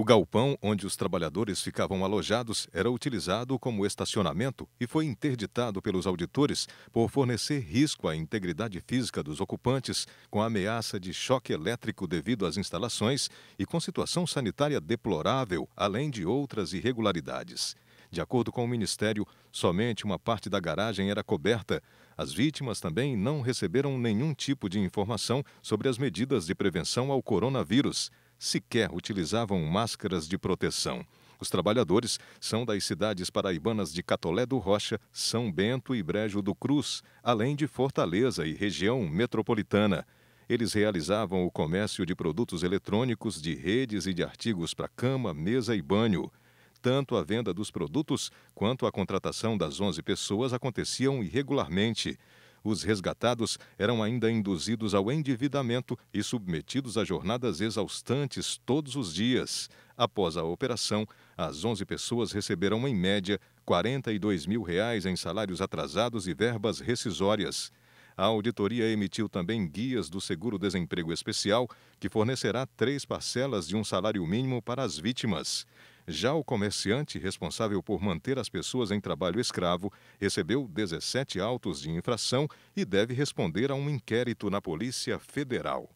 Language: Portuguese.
O galpão onde os trabalhadores ficavam alojados era utilizado como estacionamento e foi interditado pelos auditores por fornecer risco à integridade física dos ocupantes, com ameaça de choque elétrico devido às instalações e com situação sanitária deplorável, além de outras irregularidades. De acordo com o Ministério, somente uma parte da garagem era coberta. As vítimas também não receberam nenhum tipo de informação sobre as medidas de prevenção ao coronavírus sequer utilizavam máscaras de proteção. Os trabalhadores são das cidades paraibanas de Catolé do Rocha, São Bento e Brejo do Cruz, além de Fortaleza e região metropolitana. Eles realizavam o comércio de produtos eletrônicos, de redes e de artigos para cama, mesa e banho. Tanto a venda dos produtos quanto a contratação das 11 pessoas aconteciam irregularmente os resgatados eram ainda induzidos ao endividamento e submetidos a jornadas exaustantes todos os dias. Após a operação, as 11 pessoas receberam, em média, 42 mil reais em salários atrasados e verbas rescisórias. A auditoria emitiu também guias do seguro-desemprego especial, que fornecerá três parcelas de um salário mínimo para as vítimas. Já o comerciante responsável por manter as pessoas em trabalho escravo recebeu 17 autos de infração e deve responder a um inquérito na Polícia Federal.